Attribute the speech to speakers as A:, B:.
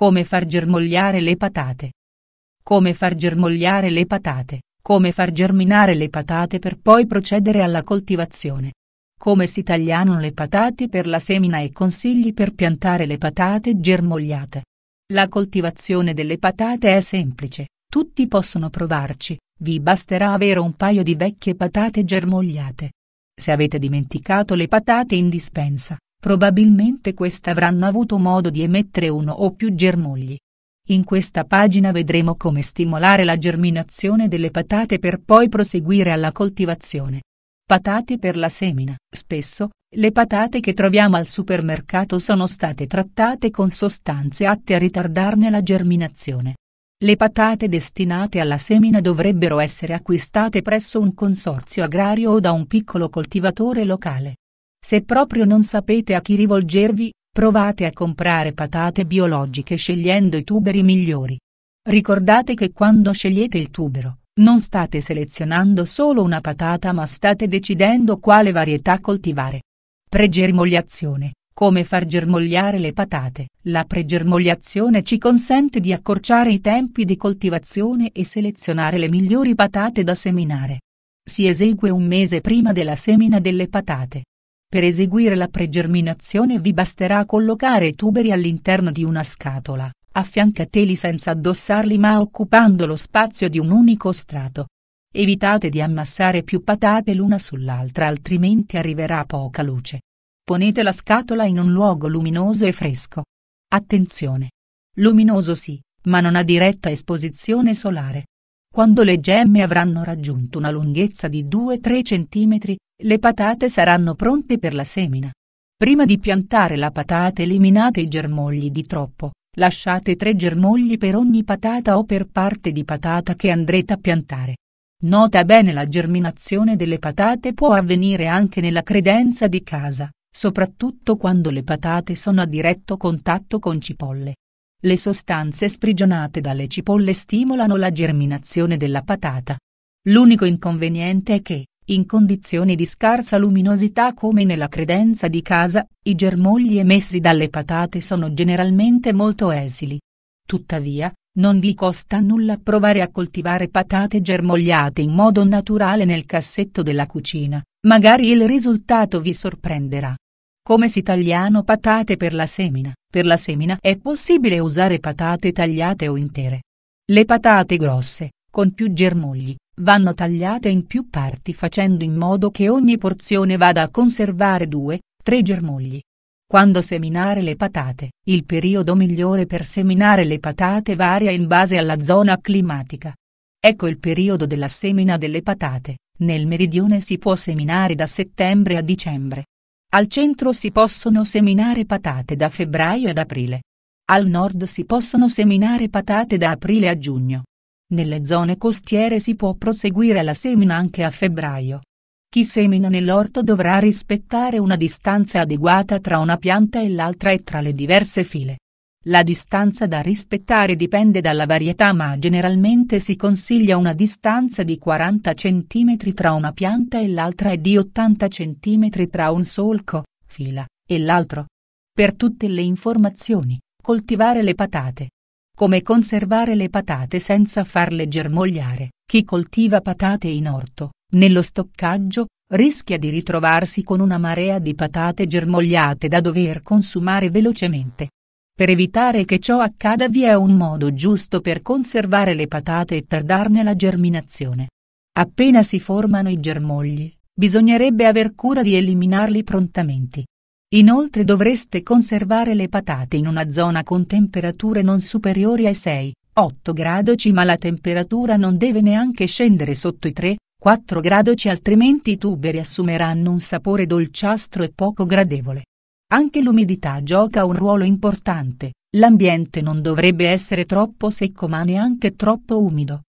A: Come far germogliare le patate. Come far germogliare le patate, come far germinare le patate per poi procedere alla coltivazione. Come si tagliano le patate per la semina e consigli per piantare le patate germogliate. La coltivazione delle patate è semplice, tutti possono provarci, vi basterà avere un paio di vecchie patate germogliate. Se avete dimenticato le patate in dispensa, Probabilmente queste avranno avuto modo di emettere uno o più germogli. In questa pagina vedremo come stimolare la germinazione delle patate per poi proseguire alla coltivazione. Patate per la semina. Spesso, le patate che troviamo al supermercato sono state trattate con sostanze atte a ritardarne la germinazione. Le patate destinate alla semina dovrebbero essere acquistate presso un consorzio agrario o da un piccolo coltivatore locale. Se proprio non sapete a chi rivolgervi, provate a comprare patate biologiche scegliendo i tuberi migliori. Ricordate che quando scegliete il tubero, non state selezionando solo una patata ma state decidendo quale varietà coltivare. Pregermogliazione. Come far germogliare le patate? La pregermogliazione ci consente di accorciare i tempi di coltivazione e selezionare le migliori patate da seminare. Si esegue un mese prima della semina delle patate. Per eseguire la pregerminazione vi basterà collocare i tuberi all'interno di una scatola, affiancateli senza addossarli ma occupando lo spazio di un unico strato. Evitate di ammassare più patate l'una sull'altra altrimenti arriverà poca luce. Ponete la scatola in un luogo luminoso e fresco. Attenzione! Luminoso sì, ma non a diretta esposizione solare. Quando le gemme avranno raggiunto una lunghezza di 2-3 cm, le patate saranno pronte per la semina. Prima di piantare la patata eliminate i germogli di troppo. Lasciate 3 germogli per ogni patata o per parte di patata che andrete a piantare. Nota bene la germinazione delle patate può avvenire anche nella credenza di casa, soprattutto quando le patate sono a diretto contatto con cipolle. Le sostanze sprigionate dalle cipolle stimolano la germinazione della patata. L'unico inconveniente è che, in condizioni di scarsa luminosità come nella credenza di casa, i germogli emessi dalle patate sono generalmente molto esili. Tuttavia, non vi costa nulla provare a coltivare patate germogliate in modo naturale nel cassetto della cucina, magari il risultato vi sorprenderà. Come si tagliano patate per la semina? Per la semina è possibile usare patate tagliate o intere. Le patate grosse, con più germogli, vanno tagliate in più parti facendo in modo che ogni porzione vada a conservare due, tre germogli. Quando seminare le patate, il periodo migliore per seminare le patate varia in base alla zona climatica. Ecco il periodo della semina delle patate. Nel meridione si può seminare da settembre a dicembre, al centro si possono seminare patate da febbraio ad aprile. Al nord si possono seminare patate da aprile a giugno. Nelle zone costiere si può proseguire la semina anche a febbraio. Chi semina nell'orto dovrà rispettare una distanza adeguata tra una pianta e l'altra e tra le diverse file. La distanza da rispettare dipende dalla varietà ma generalmente si consiglia una distanza di 40 cm tra una pianta e l'altra e di 80 cm tra un solco, fila, e l'altro. Per tutte le informazioni, coltivare le patate. Come conservare le patate senza farle germogliare. Chi coltiva patate in orto, nello stoccaggio, rischia di ritrovarsi con una marea di patate germogliate da dover consumare velocemente. Per evitare che ciò accada vi è un modo giusto per conservare le patate e tardarne la germinazione. Appena si formano i germogli, bisognerebbe aver cura di eliminarli prontamente. Inoltre dovreste conservare le patate in una zona con temperature non superiori ai 6, 8 grado C ma la temperatura non deve neanche scendere sotto i 3, 4 grado C altrimenti i tuberi assumeranno un sapore dolciastro e poco gradevole. Anche l'umidità gioca un ruolo importante, l'ambiente non dovrebbe essere troppo secco ma neanche troppo umido.